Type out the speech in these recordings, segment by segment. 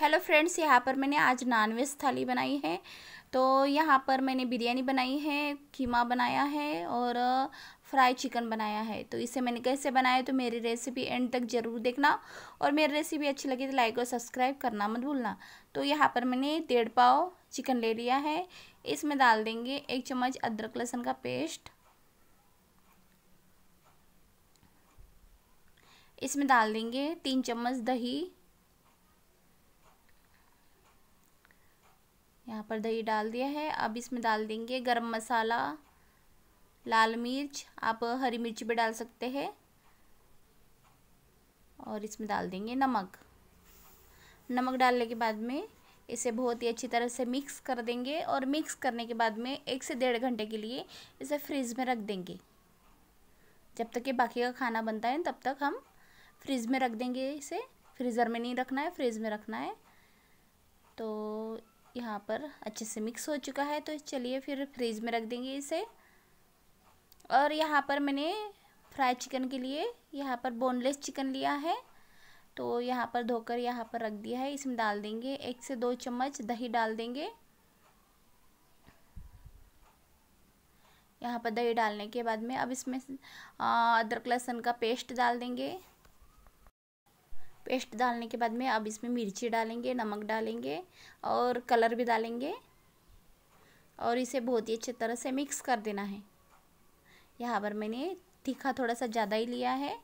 hello friends यहाँ पर मैंने आज नॉनवेज थाली बनाई है तो यहाँ पर मैंने बिरयानी बनाई है कीमा बनाया है और फ्राई चिकन बनाया है तो इसे मैंने कैसे बनाया तो मेरी रेसिपी एंड तक ज़रूर देखना और मेरी रेसिपी अच्छी लगी तो लाइक और सब्सक्राइब करना मत भूलना तो यहाँ पर मैंने डेढ़ पाव चिकन ले लिया है इसमें डाल देंगे एक चम्मच अदरक लहसुन का पेस्ट इसमें डाल देंगे तीन चम्मच दही यहाँ पर दही डाल दिया है अब इसमें डाल देंगे गरम मसाला लाल मिर्च आप हरी मिर्च भी डाल सकते हैं और इसमें डाल देंगे नमक नमक डालने के बाद में इसे बहुत ही अच्छी तरह से मिक्स कर देंगे और मिक्स करने के बाद में एक से डेढ़ घंटे के लिए इसे फ्रिज में रख देंगे जब तक ये बाकी का खाना बनता है तब तक हम फ्रिज में रख देंगे इसे फ्रीज़र में नहीं रखना है फ्रिज में रखना है तो यहाँ पर अच्छे से मिक्स हो चुका है तो चलिए फिर फ्रीज में रख देंगे इसे और यहाँ पर मैंने फ्राई चिकन के लिए यहाँ पर बोनलेस चिकन लिया है तो यहाँ पर धोकर यहाँ पर रख दिया है इसमें डाल देंगे एक से दो चम्मच दही डाल देंगे यहाँ पर दही डालने के बाद में अब इसमें अदरक लहसुन का पेस्ट डाल देंगे पेस्ट डालने के बाद में अब इसमें मिर्ची डालेंगे नमक डालेंगे और कलर भी डालेंगे और इसे बहुत ही अच्छे तरह से मिक्स कर देना है यहाँ पर मैंने तीखा थोड़ा सा ज़्यादा ही लिया है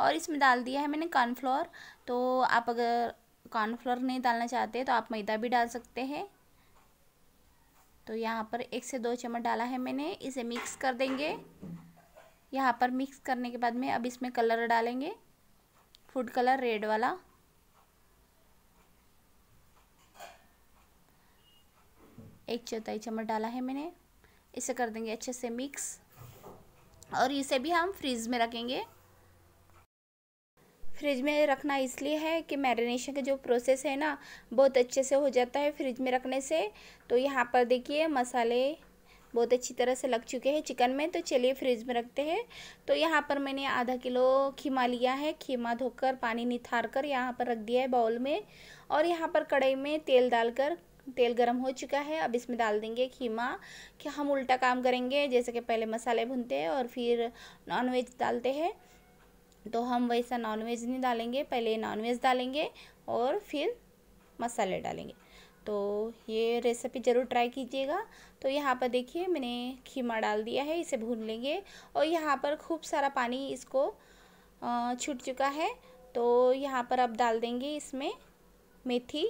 और इसमें डाल दिया है मैंने कॉर्नफ्लोर तो आप अगर कॉर्नफ्लोर नहीं डालना चाहते तो आप मैदा भी डाल सकते हैं तो यहाँ पर एक से दो चम्मच डाला है मैंने इसे मिक्स कर देंगे यहाँ पर मिक्स करने के बाद में अब इसमें कलर डालेंगे फूड कलर रेड वाला एक चौथाई चम्मच डाला है मैंने इसे कर देंगे अच्छे से मिक्स और इसे भी हम फ्रिज में रखेंगे फ्रिज में रखना इसलिए है कि मैरिनेशन का जो प्रोसेस है ना बहुत अच्छे से हो जाता है फ्रिज में रखने से तो यहाँ पर देखिए मसाले बहुत अच्छी तरह से लग चुके हैं चिकन में तो चलिए फ्रिज में रखते हैं तो यहाँ पर मैंने आधा किलो खीमा लिया है खीमा धोकर पानी निथार कर यहाँ पर रख दिया है बाउल में और यहाँ पर कढ़ाई में तेल डालकर तेल गरम हो चुका है अब इसमें डाल देंगे खीमा कि हम उल्टा काम करेंगे जैसे कि पहले मसाले भूनते हैं और फिर नॉनवेज डालते हैं तो हम वैसा नॉनवेज नहीं डालेंगे पहले नॉनवेज डालेंगे और फिर मसाले डालेंगे तो ये रेसिपी ज़रूर ट्राई कीजिएगा तो यहाँ पर देखिए मैंने खीमा डाल दिया है इसे भून लेंगे और यहाँ पर खूब सारा पानी इसको छूट चुका है तो यहाँ पर आप डाल देंगे इसमें मेथी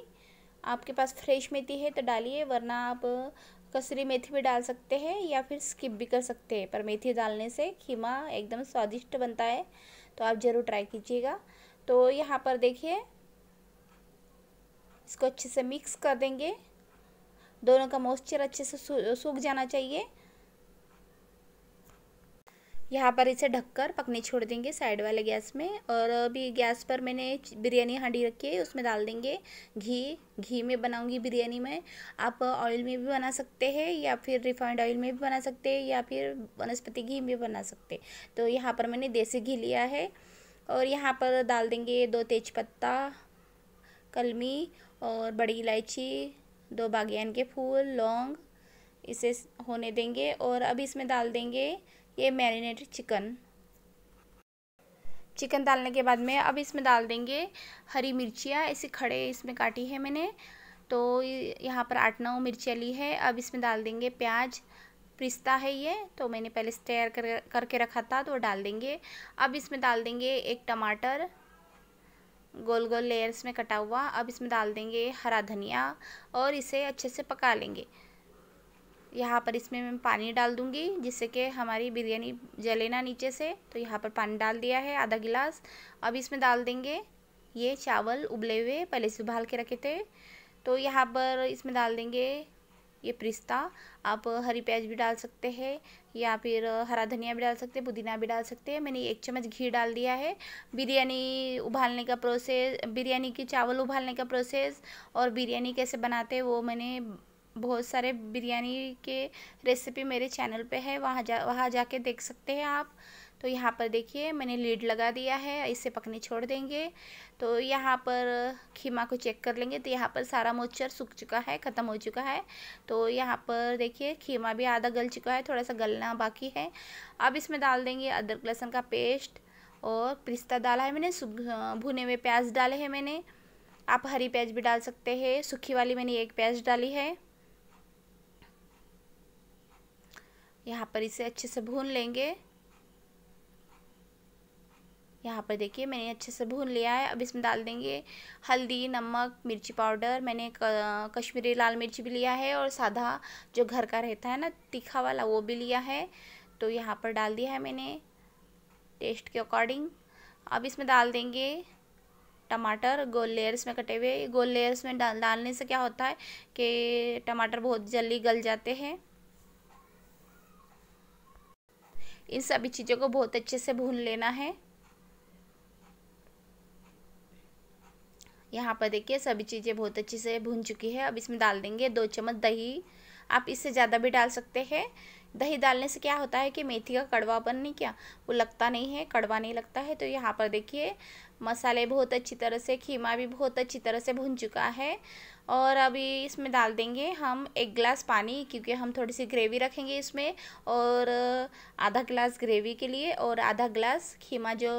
आपके पास फ्रेश मेथी है तो डालिए वरना आप कसरी मेथी भी डाल सकते हैं या फिर स्किप भी कर सकते हैं पर मेथी डालने से खीमा एकदम स्वादिष्ट बनता है तो आप ज़रूर ट्राई कीजिएगा तो यहाँ पर देखिए इसको अच्छे से मिक्स कर देंगे दोनों का मॉइस्चर अच्छे से सूख जाना चाहिए यहाँ पर इसे ढककर पकने छोड़ देंगे साइड वाले गैस में और अभी गैस पर मैंने बिरयानी हांडी रखी है उसमें डाल देंगे घी घी में बनाऊंगी बिरयानी में आप ऑयल में भी बना सकते हैं या फिर रिफाइंड ऑयल में भी बना सकते हैं या फिर वनस्पति घी में बना सकते तो यहाँ पर मैंने देसी घी लिया है और यहाँ पर डाल देंगे दो तेज पत्ता कलमी और बड़ी इलायची दो बागियान के फूल लौंग इसे होने देंगे और अब इसमें डाल देंगे ये मैरिनेटेड चिकन चिकन डालने के बाद में अब इसमें डाल देंगे हरी मिर्चियाँ इसे खड़े इसमें काटी है मैंने तो यहाँ पर आठ नौ मिर्चियाँ ली है अब इसमें डाल देंगे प्याज पिस्ता है ये तो मैंने पहले स्टेयर तैयार कर करके रखा था तो डाल देंगे अब इसमें डाल देंगे एक टमाटर गोल गोल लेयर्स में कटा हुआ अब इसमें डाल देंगे हरा धनिया और इसे अच्छे से पका लेंगे यहाँ पर इसमें मैं पानी डाल दूँगी जिससे कि हमारी बिरयानी जले ना नीचे से तो यहाँ पर पानी डाल दिया है आधा गिलास अब इसमें डाल देंगे ये चावल उबले हुए पहले से उबाल के रखे थे तो यहाँ पर इसमें डाल देंगे ये पिस्ता आप हरी प्याज भी डाल सकते हैं या फिर हरा धनिया भी डाल सकते हैं पुदीना भी डाल सकते हैं मैंने एक चम्मच घी डाल दिया है बिरयानी उबालने का प्रोसेस बिरयानी के चावल उबालने का प्रोसेस और बिरयानी कैसे बनाते हैं वो मैंने बहुत सारे बिरयानी के रेसिपी मेरे चैनल पे है वहाँ जा वहाँ जाके देख सकते हैं आप तो यहाँ पर देखिए मैंने लीड लगा दिया है इसे पकने छोड़ देंगे तो यहाँ पर खीमा को चेक कर लेंगे तो यहाँ पर सारा मोचर सूख चुका है ख़त्म हो चुका है तो यहाँ पर देखिए खीमा भी आधा गल चुका है थोड़ा सा गलना बाकी है अब इसमें डाल देंगे अदरक लहसुन का पेस्ट और पिस्ता डाला है मैंने भुने हुए प्याज डाले हैं मैंने आप हरी प्याज भी डाल सकते हैं सूखी वाली मैंने एक प्याज डाली है यहाँ पर इसे अच्छे से भून लेंगे यहाँ पर देखिए मैंने अच्छे से भून लिया है अब इसमें डाल देंगे हल्दी नमक मिर्ची पाउडर मैंने कश्मीरी लाल मिर्च भी लिया है और सादा जो घर का रहता है ना तीखा वाला वो भी लिया है तो यहाँ पर डाल दिया है मैंने टेस्ट के अकॉर्डिंग अब इसमें डाल देंगे टमाटर गोल लेयर्स में कटे हुए गोल लेयर्स में डाल डालने से क्या होता है कि टमाटर बहुत जल्दी गल जाते हैं इन सभी चीज़ों को बहुत अच्छे से भून लेना है यहाँ पर देखिए सभी चीज़ें बहुत अच्छी से भून चुकी है अब इसमें डाल देंगे दो चम्मच दही आप इससे ज़्यादा भी डाल सकते हैं दही डालने से क्या होता है कि मेथी का कड़वापन नहीं क्या वो लगता नहीं है कड़वा नहीं लगता है तो यहाँ पर देखिए मसाले बहुत अच्छी तरह से खीमा भी बहुत अच्छी तरह से भुन चुका है और अभी इसमें डाल देंगे हम एक गिलास पानी क्योंकि हम थोड़ी सी ग्रेवी रखेंगे इसमें और आधा गिलास ग्रेवी के लिए और आधा गिलास खीमा जो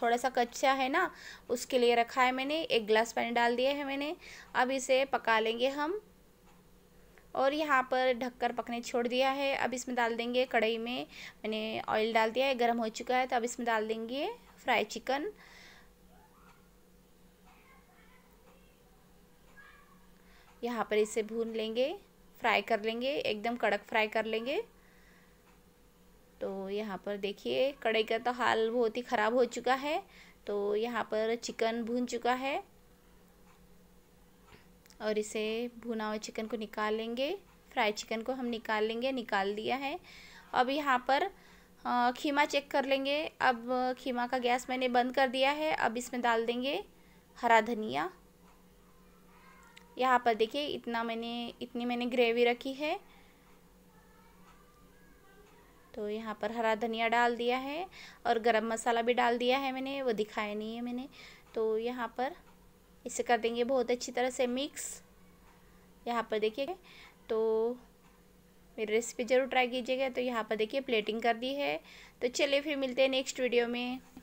थोड़ा सा कच्चा है ना उसके लिए रखा है मैंने एक गिलास पानी डाल दिया है मैंने अब इसे पका लेंगे हम और यहाँ पर ढककर पकने छोड़ दिया है अब इसमें डाल देंगे कढ़ाई में मैंने ऑयल डाल दिया है गर्म हो चुका है तो अब इसमें डाल देंगे फ्राई चिकन यहाँ पर इसे भून लेंगे फ्राई कर लेंगे एकदम कड़क फ्राई कर लेंगे तो यहाँ पर देखिए कड़ाई का तो हाल बहुत ही ख़राब हो चुका है तो यहाँ पर चिकन भून चुका है और इसे भुना हुआ चिकन को निकाल लेंगे फ्राई चिकन को हम निकाल लेंगे निकाल दिया है अब यहाँ पर खीमा चेक कर लेंगे अब खीमा का गैस मैंने बंद कर दिया है अब इसमें डाल देंगे हरा धनिया यहाँ पर देखिए इतना मैंने इतनी मैंने ग्रेवी रखी है तो यहाँ पर हरा धनिया डाल दिया है और गरम मसाला भी डाल दिया है मैंने वो दिखाया नहीं है मैंने तो यहाँ पर इसे कर देंगे बहुत अच्छी तरह से मिक्स यहाँ पर देखिए तो मेरी रेसिपी ज़रूर ट्राई कीजिएगा तो यहाँ पर देखिए प्लेटिंग कर दी है तो चलिए फिर मिलते हैं नेक्स्ट वीडियो में